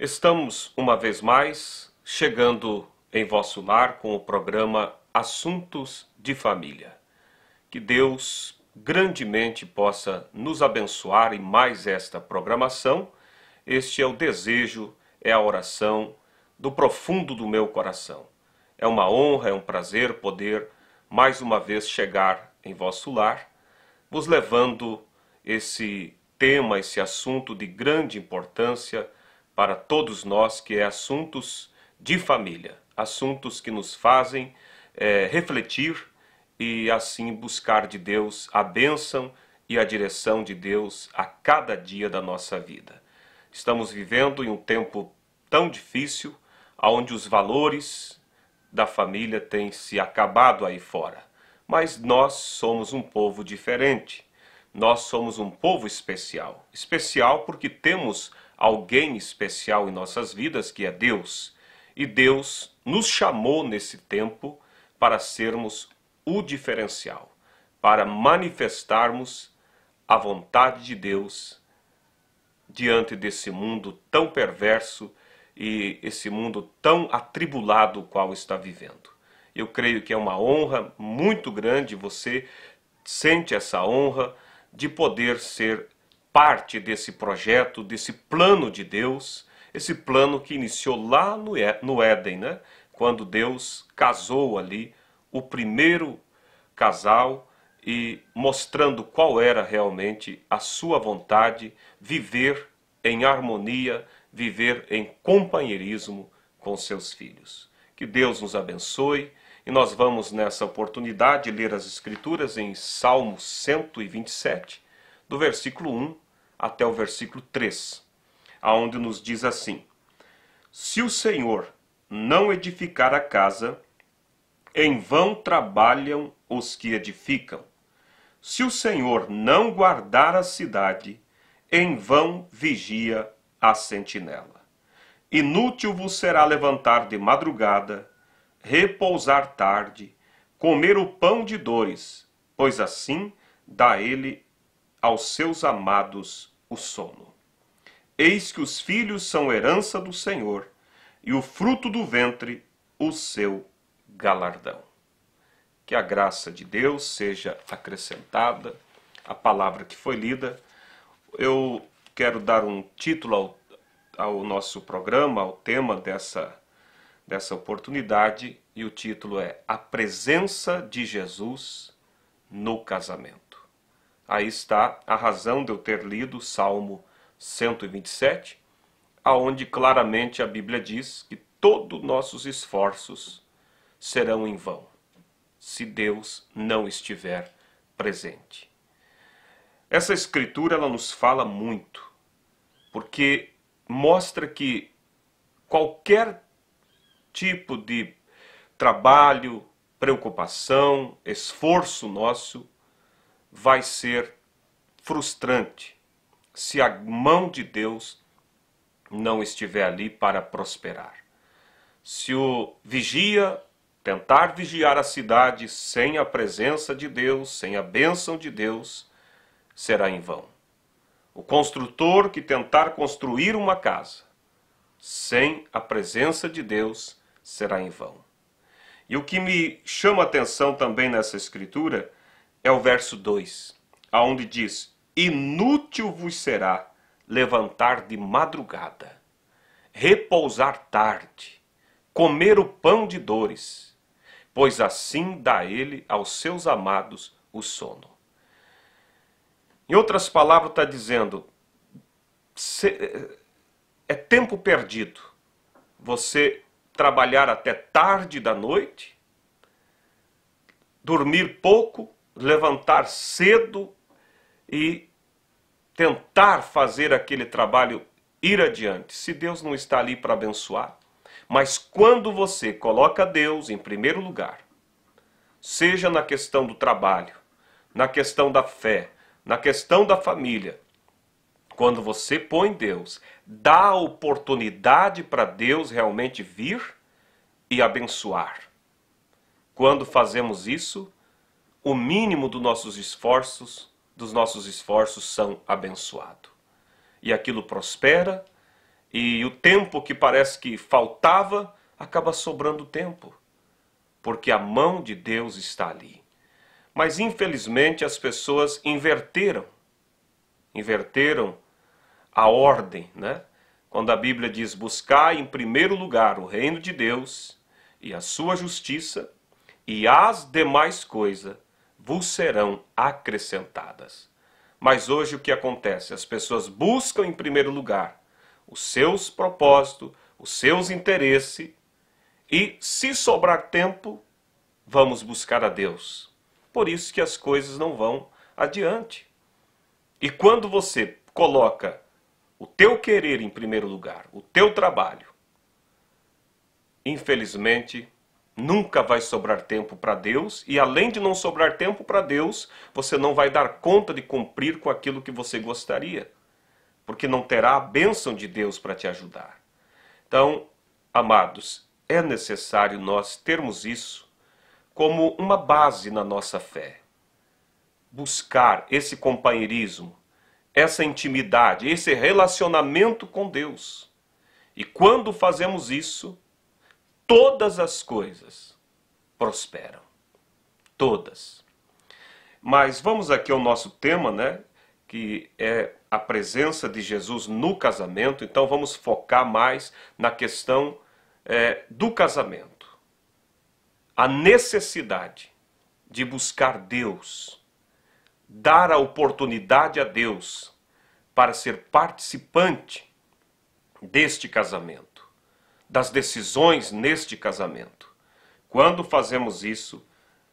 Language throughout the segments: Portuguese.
Estamos, uma vez mais, chegando em vosso lar com o programa Assuntos de Família. Que Deus grandemente possa nos abençoar em mais esta programação. Este é o desejo, é a oração do profundo do meu coração. É uma honra, é um prazer poder mais uma vez chegar em vosso lar, vos levando esse tema, esse assunto de grande importância para todos nós, que é assuntos de família, assuntos que nos fazem é, refletir e assim buscar de Deus a bênção e a direção de Deus a cada dia da nossa vida. Estamos vivendo em um tempo tão difícil, onde os valores da família têm se acabado aí fora. Mas nós somos um povo diferente. Nós somos um povo especial. Especial porque temos alguém especial em nossas vidas, que é Deus. E Deus nos chamou nesse tempo para sermos o diferencial, para manifestarmos a vontade de Deus diante desse mundo tão perverso e esse mundo tão atribulado o qual está vivendo. Eu creio que é uma honra muito grande, você sente essa honra de poder ser parte desse projeto, desse plano de Deus, esse plano que iniciou lá no Éden, né? quando Deus casou ali o primeiro casal e mostrando qual era realmente a sua vontade, viver em harmonia, viver em companheirismo com seus filhos. Que Deus nos abençoe e nós vamos nessa oportunidade ler as Escrituras em Salmo 127, do versículo 1 até o versículo 3, aonde nos diz assim: Se o Senhor não edificar a casa, em vão trabalham os que edificam. Se o Senhor não guardar a cidade, em vão vigia a sentinela. Inútil vos será levantar de madrugada, repousar tarde, comer o pão de dores, pois assim dá ele aos seus amados o sono. Eis que os filhos são herança do Senhor, e o fruto do ventre o seu galardão. Que a graça de Deus seja acrescentada à palavra que foi lida. Eu quero dar um título ao, ao nosso programa, ao tema dessa, dessa oportunidade, e o título é A Presença de Jesus no Casamento. Aí está a razão de eu ter lido o Salmo 127, aonde claramente a Bíblia diz que todos nossos esforços serão em vão se Deus não estiver presente. Essa escritura ela nos fala muito, porque mostra que qualquer tipo de trabalho, preocupação, esforço nosso vai ser frustrante se a mão de Deus não estiver ali para prosperar. Se o vigia tentar vigiar a cidade sem a presença de Deus, sem a bênção de Deus, será em vão. O construtor que tentar construir uma casa sem a presença de Deus será em vão. E o que me chama atenção também nessa escritura é o verso 2, aonde diz: Inútil vos será levantar de madrugada, repousar tarde, comer o pão de dores, pois assim dá ele aos seus amados o sono. Em outras palavras, está dizendo: é tempo perdido você trabalhar até tarde da noite, dormir pouco levantar cedo e tentar fazer aquele trabalho ir adiante. Se Deus não está ali para abençoar, mas quando você coloca Deus em primeiro lugar, seja na questão do trabalho, na questão da fé, na questão da família, quando você põe Deus, dá oportunidade para Deus realmente vir e abençoar. Quando fazemos isso, o mínimo dos nossos esforços, dos nossos esforços são abençoados. E aquilo prospera, e o tempo que parece que faltava acaba sobrando tempo, porque a mão de Deus está ali. Mas infelizmente as pessoas inverteram, inverteram a ordem, né? Quando a Bíblia diz buscar em primeiro lugar o reino de Deus e a sua justiça, e as demais coisas vos serão acrescentadas. Mas hoje o que acontece? As pessoas buscam em primeiro lugar os seus propósitos, os seus interesses, e se sobrar tempo, vamos buscar a Deus. Por isso que as coisas não vão adiante. E quando você coloca o teu querer em primeiro lugar, o teu trabalho, infelizmente Nunca vai sobrar tempo para Deus, e além de não sobrar tempo para Deus, você não vai dar conta de cumprir com aquilo que você gostaria, porque não terá a bênção de Deus para te ajudar. Então, amados, é necessário nós termos isso como uma base na nossa fé. Buscar esse companheirismo, essa intimidade, esse relacionamento com Deus. E quando fazemos isso, todas as coisas prosperam. Todas. Mas vamos aqui ao nosso tema, né? Que é a presença de Jesus no casamento. Então vamos focar mais na questão é, do casamento. A necessidade de buscar Deus, dar a oportunidade a Deus para ser participante deste casamento das decisões neste casamento. Quando fazemos isso,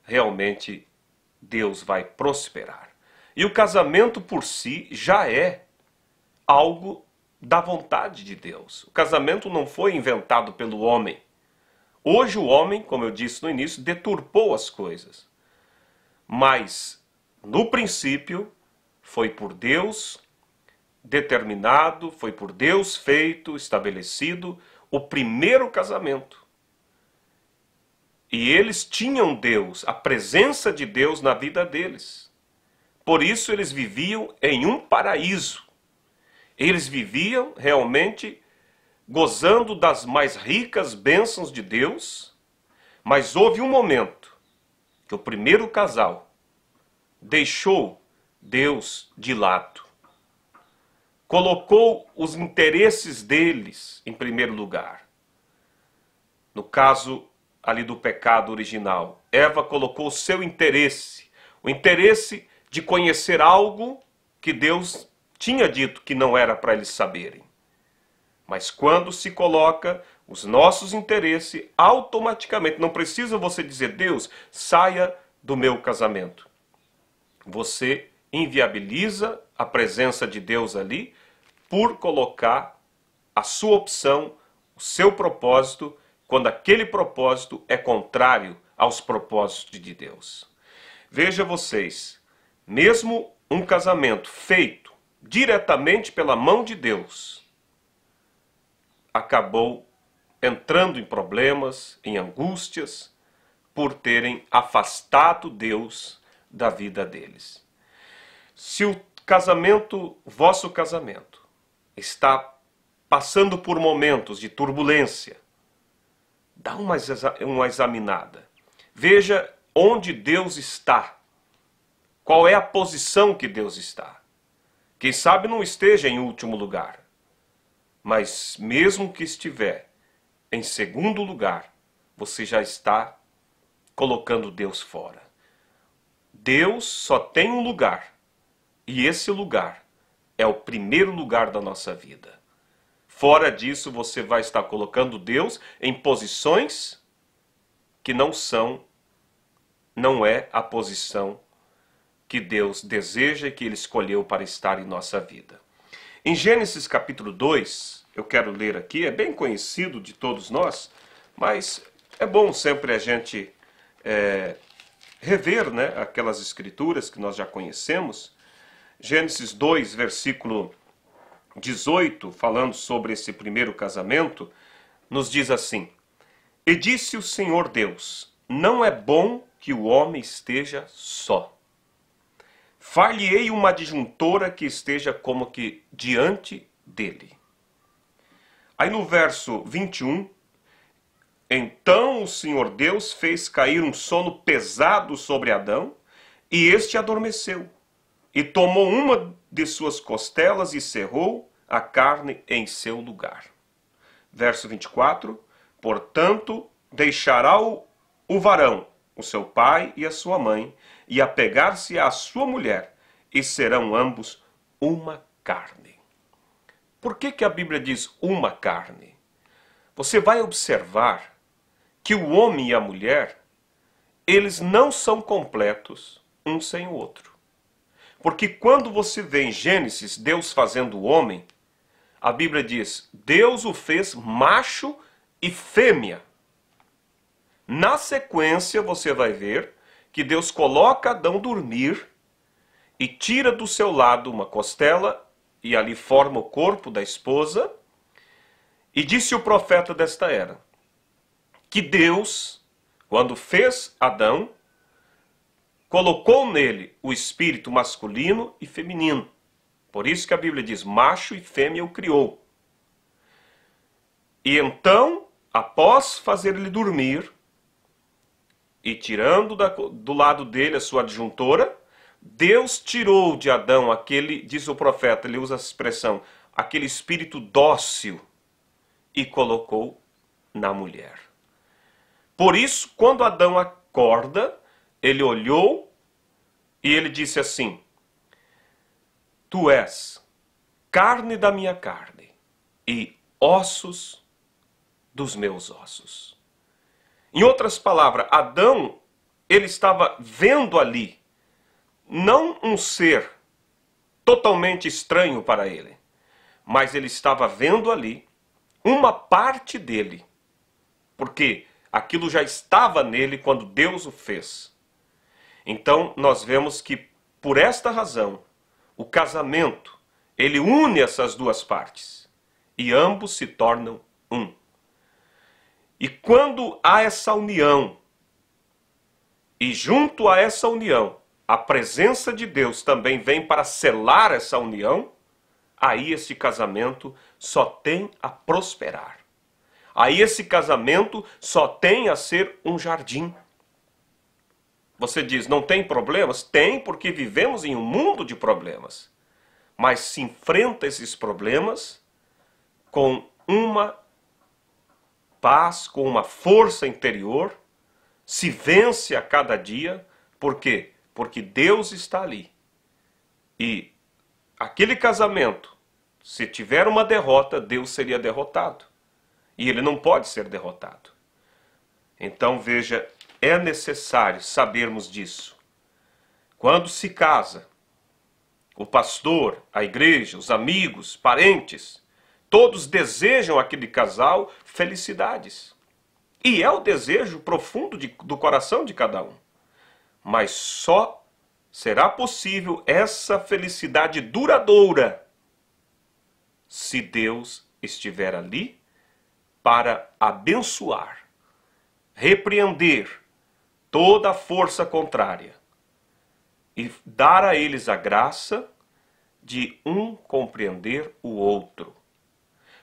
realmente Deus vai prosperar. E o casamento por si já é algo da vontade de Deus. O casamento não foi inventado pelo homem. Hoje o homem, como eu disse no início, deturpou as coisas. Mas no princípio foi por Deus determinado, foi por Deus feito, estabelecido o primeiro casamento. E eles tinham Deus, a presença de Deus na vida deles. Por isso eles viviam em um paraíso. Eles viviam realmente gozando das mais ricas bênçãos de Deus, mas houve um momento que o primeiro casal deixou Deus de lado colocou os interesses deles em primeiro lugar. No caso ali do pecado original, Eva colocou o seu interesse, o interesse de conhecer algo que Deus tinha dito que não era para eles saberem. Mas quando se coloca os nossos interesses, automaticamente, não precisa você dizer, Deus, saia do meu casamento. Você inviabiliza a presença de Deus ali por colocar a sua opção, o seu propósito, quando aquele propósito é contrário aos propósitos de Deus. Veja vocês, mesmo um casamento feito diretamente pela mão de Deus acabou entrando em problemas, em angústias, por terem afastado Deus da vida deles. Se o casamento, vosso casamento, está passando por momentos de turbulência, dá uma, uma examinada. Veja onde Deus está. Qual é a posição que Deus está. Quem sabe não esteja em último lugar. Mas mesmo que estiver em segundo lugar, você já está colocando Deus fora. Deus só tem um lugar, e esse lugar é o primeiro lugar da nossa vida. Fora disso, você vai estar colocando Deus em posições que não são, não é a posição que Deus deseja e que Ele escolheu para estar em nossa vida. Em Gênesis capítulo 2, eu quero ler aqui, é bem conhecido de todos nós, mas é bom sempre a gente é, rever né, aquelas escrituras que nós já conhecemos. Gênesis 2, versículo 18, falando sobre esse primeiro casamento, nos diz assim: E disse o Senhor Deus: Não é bom que o homem esteja só. Far-lhe-ei uma adjuntora que esteja como que diante dele. Aí no verso 21, então o Senhor Deus fez cair um sono pesado sobre Adão, e este adormeceu. E tomou uma de suas costelas e cerrou a carne em seu lugar. Verso 24: Portanto, deixará o, o varão, o seu pai e a sua mãe, e apegar-se à sua mulher, e serão ambos uma carne. Por que, que a Bíblia diz uma carne? Você vai observar que o homem e a mulher, eles não são completos um sem o outro. Porque quando você vê em Gênesis Deus fazendo o homem, a Bíblia diz: Deus o fez macho e fêmea. Na sequência, você vai ver que Deus coloca Adão dormir e tira do seu lado uma costela e ali forma o corpo da esposa. E disse o profeta desta era que Deus, quando fez Adão, colocou nele o espírito masculino e feminino. Por isso que a Bíblia diz: macho e fêmea o criou. E então, após fazer-lhe dormir, e tirando da, do lado dele a sua adjuntora, Deus tirou de Adão aquele, diz o profeta, ele usa essa expressão, aquele espírito dócil e colocou na mulher. Por isso, quando Adão acorda, ele olhou e ele disse assim: Tu és carne da minha carne e ossos dos meus ossos. Em outras palavras, Adão, ele estava vendo ali não um ser totalmente estranho para ele, mas ele estava vendo ali uma parte dele, porque aquilo já estava nele quando Deus o fez. Então nós vemos que por esta razão o casamento ele une essas duas partes e ambos se tornam um. E quando há essa união e junto a essa união a presença de Deus também vem para selar essa união, aí esse casamento só tem a prosperar. Aí esse casamento só tem a ser um jardim você diz, não tem problemas? Tem, porque vivemos em um mundo de problemas. Mas se enfrenta esses problemas com uma paz, com uma força interior, se vence a cada dia. Por quê? Porque Deus está ali. E aquele casamento, se tiver uma derrota, Deus seria derrotado. E ele não pode ser derrotado. Então veja, é necessário sabermos disso. Quando se casa, o pastor, a igreja, os amigos, parentes, todos desejam aquele casal felicidades. E é o desejo profundo de, do coração de cada um. Mas só será possível essa felicidade duradoura se Deus estiver ali para abençoar, repreender, toda força contrária e dar a eles a graça de um compreender o outro.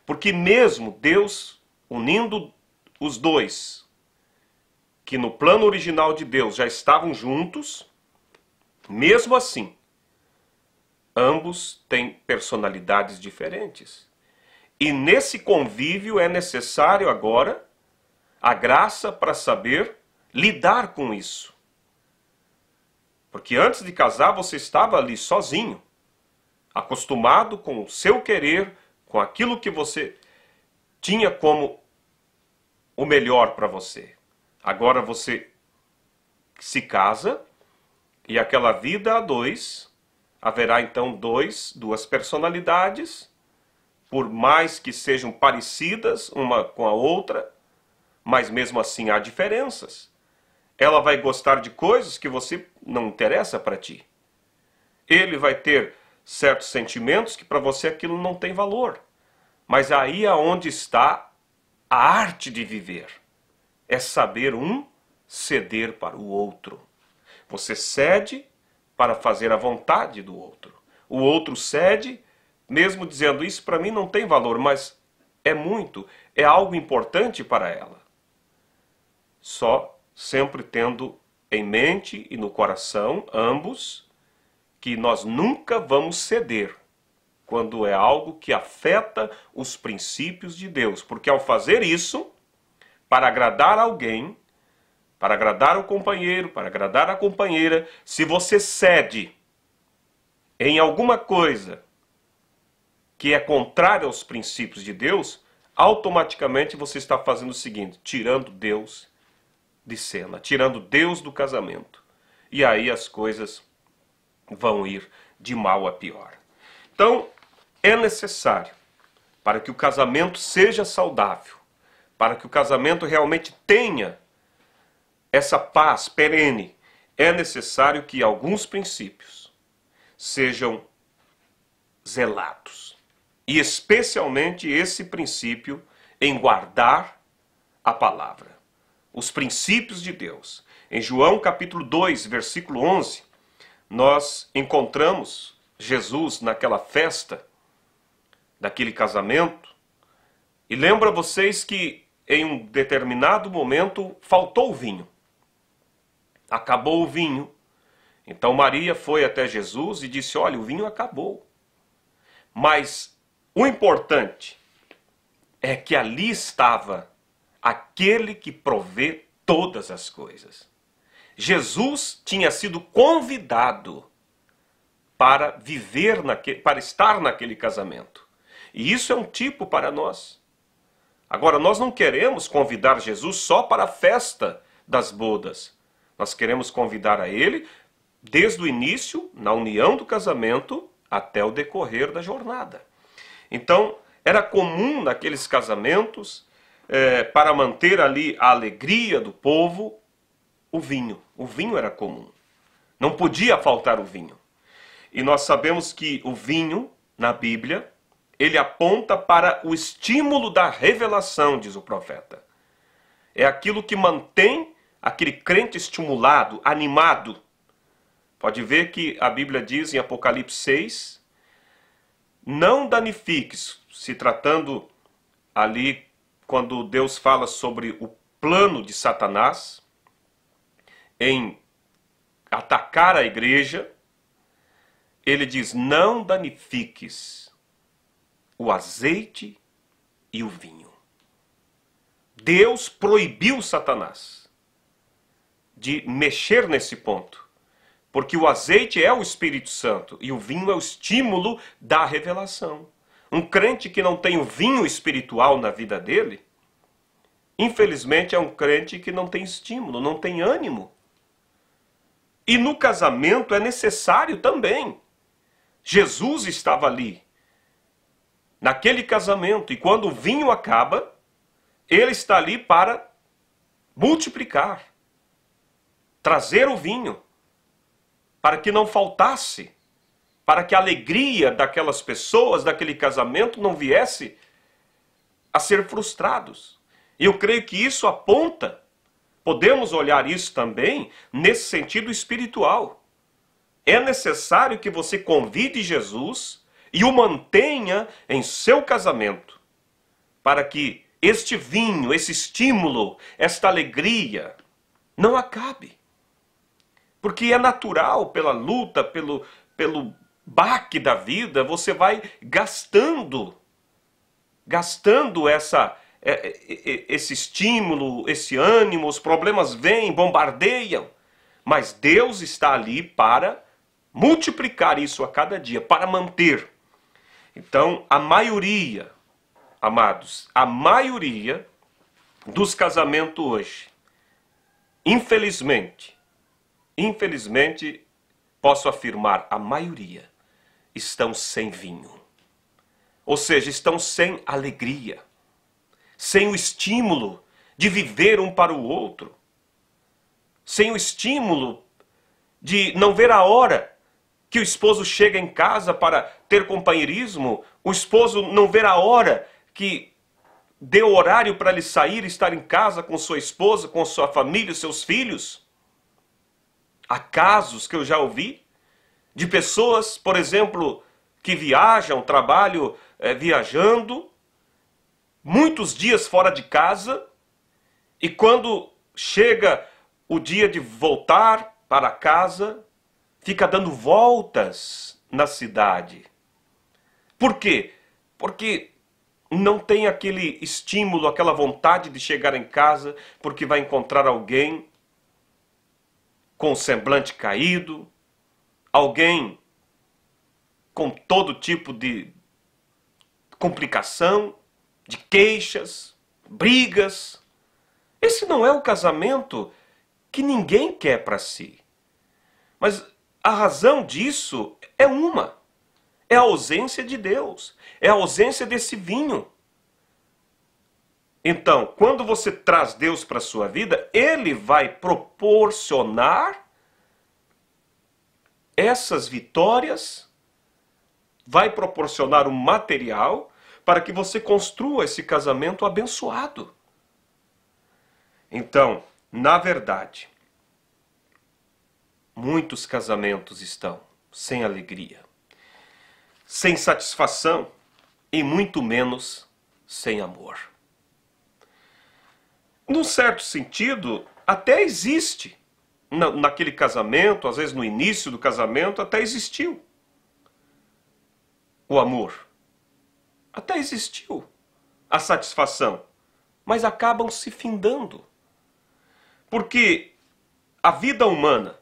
Porque mesmo Deus unindo os dois, que no plano original de Deus já estavam juntos, mesmo assim, ambos têm personalidades diferentes. E nesse convívio é necessário agora a graça para saber lidar com isso. Porque antes de casar você estava ali sozinho, acostumado com o seu querer, com aquilo que você tinha como o melhor para você. Agora você se casa e aquela vida a dois haverá então dois, duas personalidades, por mais que sejam parecidas uma com a outra, mas mesmo assim há diferenças. Ela vai gostar de coisas que você não interessa para ti. Ele vai ter certos sentimentos que para você aquilo não tem valor. Mas aí é onde está a arte de viver. É saber um ceder para o outro. Você cede para fazer a vontade do outro. O outro cede, mesmo dizendo isso para mim não tem valor, mas é muito, é algo importante para ela. Só sempre tendo em mente e no coração, ambos, que nós nunca vamos ceder quando é algo que afeta os princípios de Deus, porque ao fazer isso, para agradar alguém, para agradar o companheiro, para agradar a companheira, se você cede em alguma coisa que é contrária aos princípios de Deus, automaticamente você está fazendo o seguinte: tirando Deus de cena, tirando Deus do casamento. E aí as coisas vão ir de mal a pior. Então, é necessário para que o casamento seja saudável, para que o casamento realmente tenha essa paz perene, é necessário que alguns princípios sejam zelados. E especialmente esse princípio em guardar a palavra os princípios de Deus. Em João capítulo 2, versículo 11, nós encontramos Jesus naquela festa, daquele casamento, e lembra vocês que em um determinado momento faltou o vinho. Acabou o vinho. Então Maria foi até Jesus e disse: Olha, o vinho acabou. Mas o importante é que ali estava aquele que provê todas as coisas. Jesus tinha sido convidado para viver naquele, para estar naquele casamento. E isso é um tipo para nós. Agora nós não queremos convidar Jesus só para a festa das bodas. Nós queremos convidar a ele desde o início, na união do casamento, até o decorrer da jornada. Então, era comum naqueles casamentos é, para manter ali a alegria do povo, o vinho. O vinho era comum. Não podia faltar o vinho. E nós sabemos que o vinho, na Bíblia, ele aponta para o estímulo da revelação, diz o profeta. É aquilo que mantém aquele crente estimulado, animado. Pode ver que a Bíblia diz em Apocalipse 6: Não danifiques, se tratando ali quando Deus fala sobre o plano de Satanás em atacar a igreja, ele diz: Não danifiques o azeite e o vinho. Deus proibiu Satanás de mexer nesse ponto, porque o azeite é o Espírito Santo e o vinho é o estímulo da revelação. Um crente que não tem o vinho espiritual na vida dele, infelizmente é um crente que não tem estímulo, não tem ânimo. E no casamento é necessário também. Jesus estava ali, naquele casamento, e quando o vinho acaba, ele está ali para multiplicar, trazer o vinho, para que não faltasse para que a alegria daquelas pessoas, daquele casamento, não viesse a ser frustrados. E eu creio que isso aponta, podemos olhar isso também nesse sentido espiritual. É necessário que você convide Jesus e o mantenha em seu casamento, para que este vinho, esse estímulo, esta alegria não acabe. Porque é natural pela luta, pelo, pelo baque da vida, você vai gastando, gastando essa, é, é, é, esse estímulo, esse ânimo, os problemas vêm, bombardeiam. Mas Deus está ali para multiplicar isso a cada dia, para manter. Então, a maioria, amados, a maioria dos casamentos hoje, infelizmente, infelizmente, posso afirmar, a maioria estão sem vinho. Ou seja, estão sem alegria, sem o estímulo de viver um para o outro, sem o estímulo de não ver a hora que o esposo chega em casa para ter companheirismo, o esposo não ver a hora que deu horário para ele sair e estar em casa com sua esposa, com sua família, seus filhos. Há casos que eu já ouvi de pessoas, por exemplo, que viajam, trabalho é, viajando, muitos dias fora de casa, e quando chega o dia de voltar para casa, fica dando voltas na cidade. Por quê? Porque não tem aquele estímulo, aquela vontade de chegar em casa porque vai encontrar alguém com o semblante caído, alguém com todo tipo de complicação, de queixas, brigas. Esse não é o casamento que ninguém quer para si. Mas a razão disso é uma: é a ausência de Deus, é a ausência desse vinho. Então, quando você traz Deus para a sua vida, ele vai proporcionar essas vitórias vai proporcionar o um material para que você construa esse casamento abençoado. Então, na verdade, muitos casamentos estão sem alegria, sem satisfação e muito menos sem amor. Num certo sentido, até existe naquele casamento, às vezes no início do casamento, até existiu o amor. Até existiu a satisfação, mas acabam se findando. Porque a vida humana,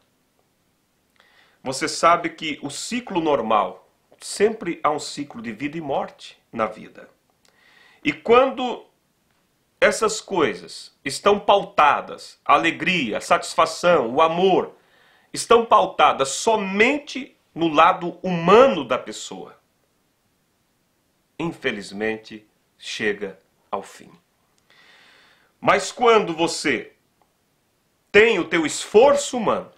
você sabe que o ciclo normal, sempre há um ciclo de vida e morte na vida. E quando essas coisas estão pautadas, a alegria, a satisfação, o amor, estão pautadas somente no lado humano da pessoa, infelizmente chega ao fim. Mas quando você tem o teu esforço humano,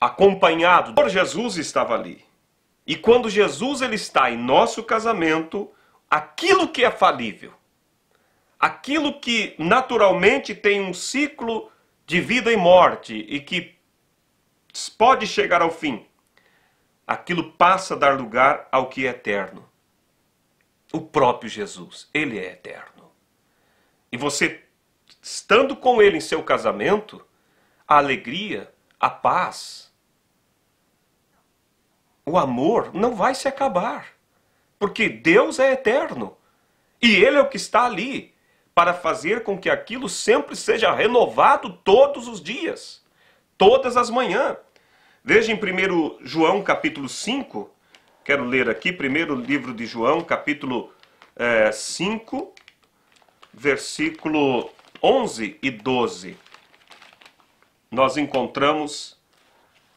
acompanhado por Jesus estava ali. E quando Jesus ele está em nosso casamento, aquilo que é falível, aquilo que naturalmente tem um ciclo de vida e morte e que pode chegar ao fim, aquilo passa a dar lugar ao que é eterno. O próprio Jesus, ele é eterno. E você, estando com ele em seu casamento, a alegria, a paz, o amor não vai se acabar. Porque Deus é eterno. E Ele é o que está ali para fazer com que aquilo sempre seja renovado todos os dias, todas as manhãs. Veja em 1 João capítulo 5, quero ler aqui, primeiro livro de João, capítulo é, eh, 5, versículo 11 e 12. Nós encontramos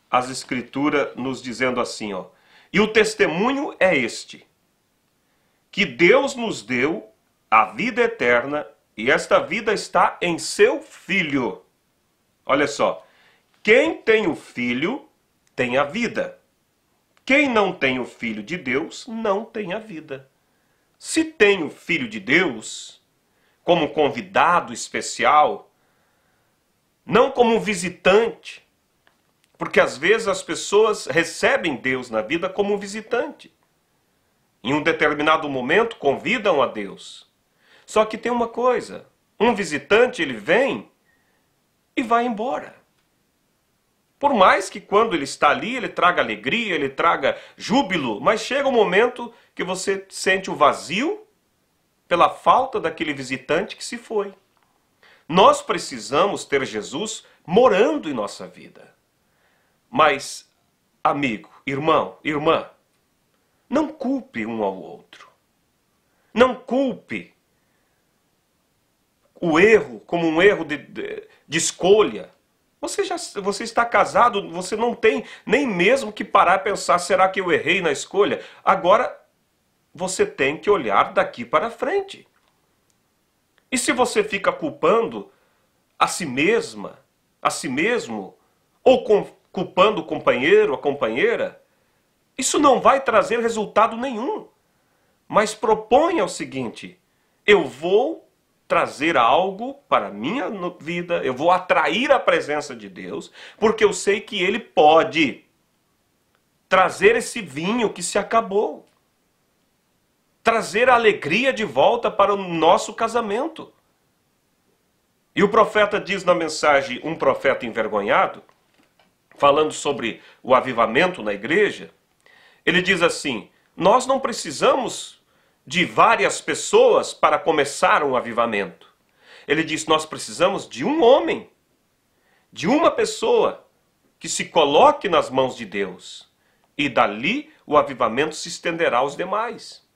as escrituras nos dizendo assim, ó, e o testemunho é este, que Deus nos deu a vida eterna e esta vida está em seu filho. Olha só. Quem tem o filho tem a vida. Quem não tem o filho de Deus não tem a vida. Se tem o filho de Deus como convidado especial, não como um visitante, porque às vezes as pessoas recebem Deus na vida como um visitante em um determinado momento, convidam a Deus. Só que tem uma coisa: um visitante ele vem e vai embora. Por mais que quando ele está ali, ele traga alegria, ele traga júbilo, mas chega um momento que você sente o vazio pela falta daquele visitante que se foi. Nós precisamos ter Jesus morando em nossa vida. Mas, amigo, irmão, irmã, não culpe um ao outro. Não culpe o erro como um erro de, de, de escolha. Você, já, você está casado, você não tem nem mesmo que parar a pensar: será que eu errei na escolha? Agora, você tem que olhar daqui para frente. E se você fica culpando a si mesma, a si mesmo, ou com, culpando o companheiro, a companheira, isso não vai trazer resultado nenhum. Mas proponha o seguinte: eu vou trazer algo para a minha vida, eu vou atrair a presença de Deus, porque eu sei que Ele pode trazer esse vinho que se acabou, trazer a alegria de volta para o nosso casamento. E o profeta diz na mensagem Um Profeta Envergonhado, falando sobre o avivamento na igreja, ele diz assim: nós não precisamos de várias pessoas para começar um avivamento. Ele diz: nós precisamos de um homem, de uma pessoa que se coloque nas mãos de Deus. E dali o avivamento se estenderá aos demais.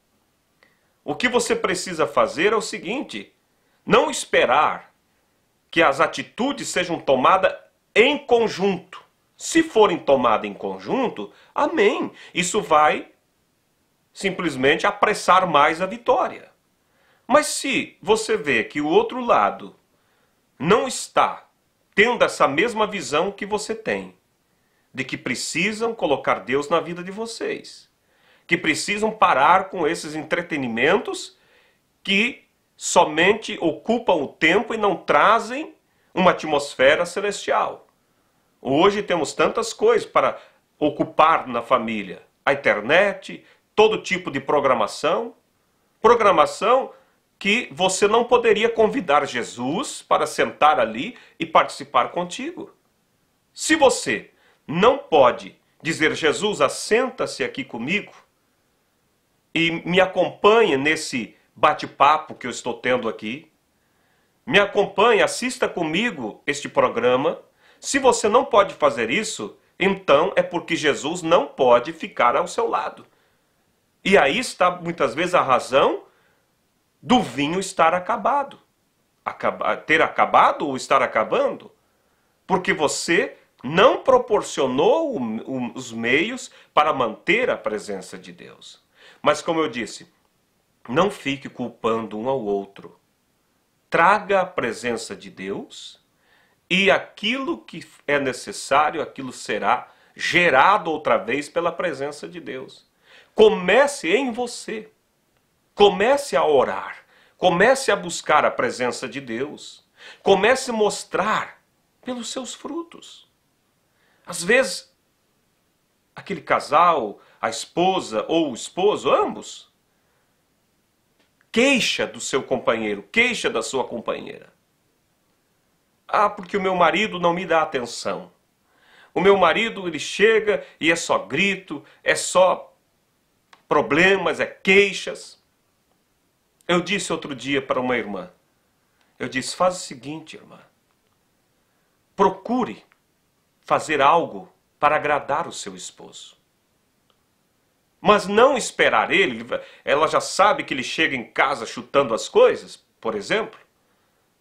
O que você precisa fazer é o seguinte: não esperar que as atitudes sejam tomadas em conjunto. Se forem tomadas em conjunto, amém. Isso vai simplesmente apressar mais a vitória. Mas se você vê que o outro lado não está tendo essa mesma visão que você tem, de que precisam colocar Deus na vida de vocês, que precisam parar com esses entretenimentos que somente ocupam o tempo e não trazem uma atmosfera celestial. Hoje temos tantas coisas para ocupar na família: a internet, todo tipo de programação. Programação que você não poderia convidar Jesus para sentar ali e participar contigo. Se você não pode dizer, Jesus, assenta-se aqui comigo e me acompanhe nesse bate-papo que eu estou tendo aqui, me acompanhe, assista comigo este programa, se você não pode fazer isso, então é porque Jesus não pode ficar ao seu lado. E aí está muitas vezes a razão do vinho estar acabado. ter acabado ou estar acabando? Porque você não proporcionou os meios para manter a presença de Deus. Mas, como eu disse, não fique culpando um ao outro. Traga a presença de Deus e aquilo que é necessário, aquilo será gerado outra vez pela presença de Deus. Comece em você. Comece a orar. Comece a buscar a presença de Deus. Comece a mostrar pelos seus frutos. Às vezes, aquele casal, a esposa ou o esposo, ambos, queixa do seu companheiro, queixa da sua companheira. Ah, porque o meu marido não me dá atenção. O meu marido, ele chega e é só grito, é só problemas, é queixas. Eu disse outro dia para uma irmã, eu disse, faz o seguinte, irmã, procure fazer algo para agradar o seu esposo. Mas não esperar ele, ela já sabe que ele chega em casa chutando as coisas, por exemplo.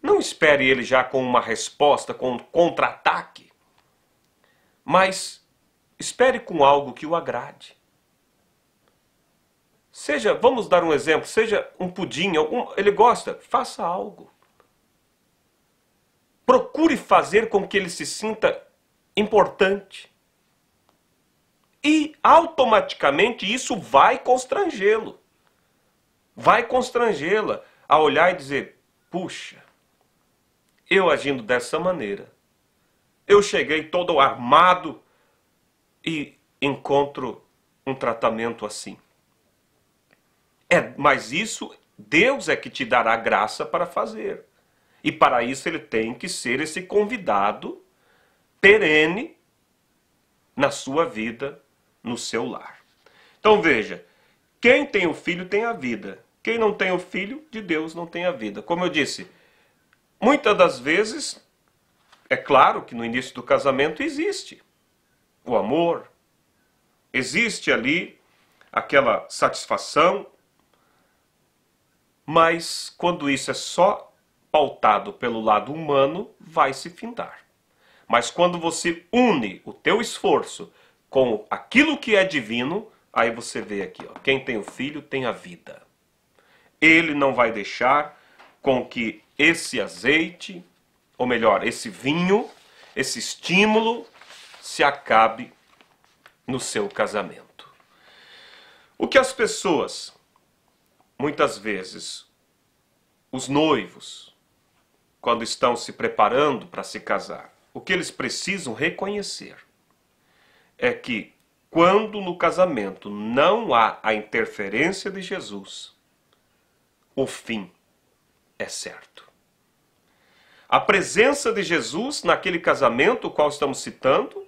Não espere ele já com uma resposta, com um contra-ataque, mas espere com algo que o agrade. Seja, vamos dar um exemplo, seja um pudim, algum, ele gosta, faça algo. Procure fazer com que ele se sinta importante. E automaticamente isso vai constrangê-lo. Vai constrangê-la a olhar e dizer: puxa, eu agindo dessa maneira, eu cheguei todo armado e encontro um tratamento assim. É, mas isso Deus é que te dará graça para fazer. E para isso ele tem que ser esse convidado perene na sua vida, no seu lar. Então veja, quem tem o filho tem a vida. Quem não tem o filho de Deus não tem a vida. Como eu disse, Muitas das vezes, é claro que no início do casamento existe o amor, existe ali aquela satisfação, mas quando isso é só pautado pelo lado humano, vai se findar. Mas quando você une o teu esforço com aquilo que é divino, aí você vê aqui, ó, quem tem o filho tem a vida. Ele não vai deixar com que esse azeite, ou melhor, esse vinho, esse estímulo se acabe no seu casamento. O que as pessoas, muitas vezes, os noivos, quando estão se preparando para se casar, o que eles precisam reconhecer é que quando no casamento não há a interferência de Jesus, o fim é certo a presença de Jesus naquele casamento, o qual estamos citando,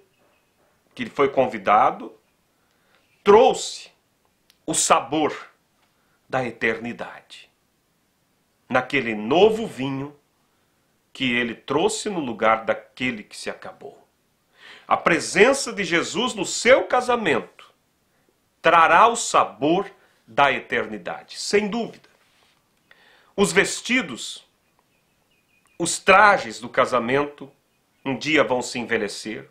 que ele foi convidado, trouxe o sabor da eternidade. Naquele novo vinho que ele trouxe no lugar daquele que se acabou. A presença de Jesus no seu casamento trará o sabor da eternidade, sem dúvida. Os vestidos os trajes do casamento um dia vão se envelhecer.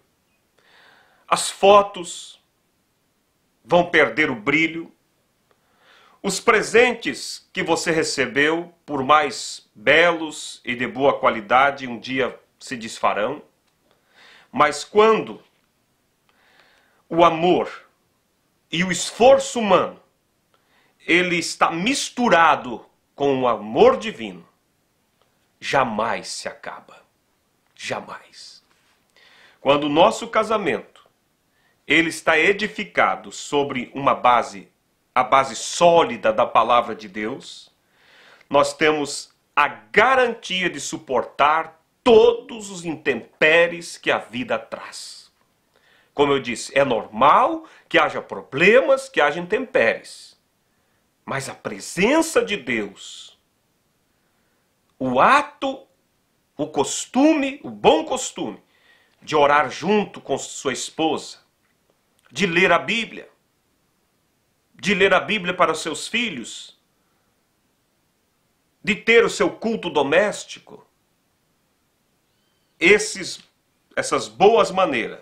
As fotos vão perder o brilho. Os presentes que você recebeu, por mais belos e de boa qualidade, um dia se desfarão. Mas quando o amor e o esforço humano ele está misturado com o amor divino, jamais se acaba. Jamais. Quando o nosso casamento ele está edificado sobre uma base, a base sólida da palavra de Deus, nós temos a garantia de suportar todos os intempéries que a vida traz. Como eu disse, é normal que haja problemas, que haja intempéries. Mas a presença de Deus o ato, o costume, o bom costume de orar junto com sua esposa, de ler a Bíblia, de ler a Bíblia para os seus filhos, de ter o seu culto doméstico, esses, essas boas maneiras,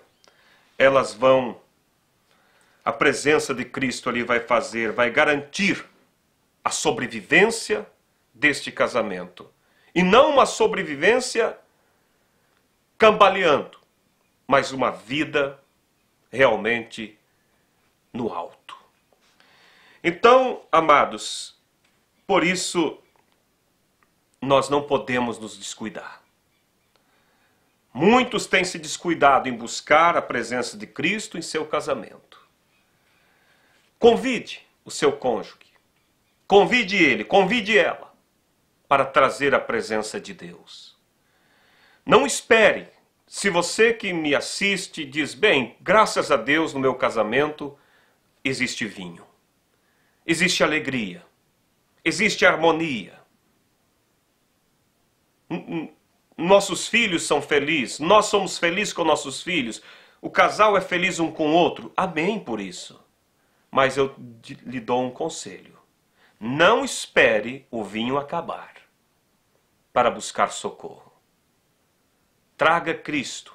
elas vão, a presença de Cristo ali vai fazer, vai garantir a sobrevivência deste casamento e não uma sobrevivência cambaleando, mas uma vida realmente no alto. Então, amados, por isso nós não podemos nos descuidar. Muitos têm se descuidado em buscar a presença de Cristo em seu casamento. Convide o seu cônjuge, convide ele, convide ela para trazer a presença de Deus. Não espere. Se você que me assiste diz, bem, graças a Deus no meu casamento existe vinho, existe alegria, existe harmonia. Nossos filhos são felizes, nós somos felizes com nossos filhos, o casal é feliz um com o outro. Amém por isso. Mas eu lhe dou um conselho não espere o vinho acabar para buscar socorro. Traga Cristo.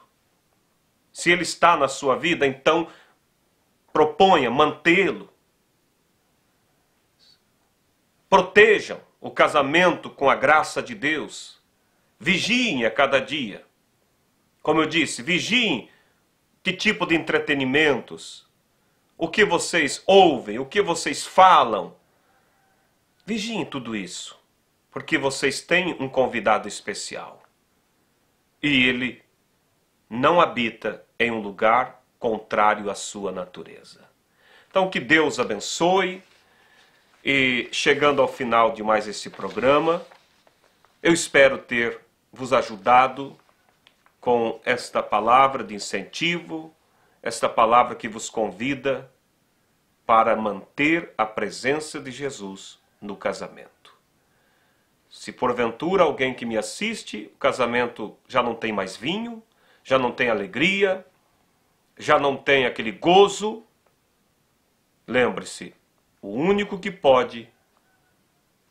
Se Ele está na sua vida, então proponha mantê-lo. Protejam o casamento com a graça de Deus. Vigiem a cada dia. Como eu disse, vigiem que tipo de entretenimentos, o que vocês ouvem, o que vocês falam, Vigiem tudo isso, porque vocês têm um convidado especial. E ele não habita em um lugar contrário à sua natureza. Então, que Deus abençoe. E chegando ao final de mais esse programa, eu espero ter vos ajudado com esta palavra de incentivo, esta palavra que vos convida para manter a presença de Jesus no casamento. Se porventura alguém que me assiste, o casamento já não tem mais vinho, já não tem alegria, já não tem aquele gozo, lembre-se, o único que pode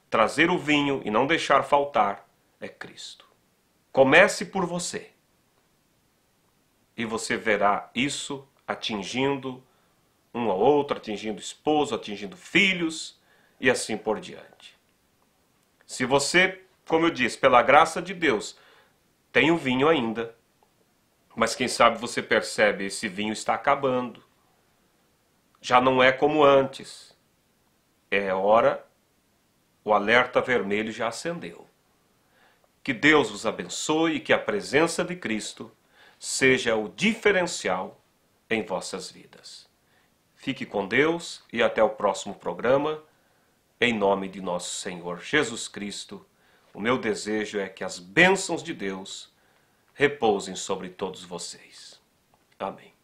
trazer o vinho e não deixar faltar é Cristo. Comece por você. E você verá isso atingindo um ao outro, atingindo esposo, atingindo filhos e assim por diante. Se você, como eu disse, pela graça de Deus, tem o vinho ainda, mas quem sabe você percebe esse vinho está acabando. Já não é como antes. É hora, o alerta vermelho já acendeu. Que Deus os abençoe e que a presença de Cristo seja o diferencial em vossas vidas. Fique com Deus e até o próximo programa. Em nome de nosso Senhor Jesus Cristo, o meu desejo é que as bênçãos de Deus repousem sobre todos vocês. Amém.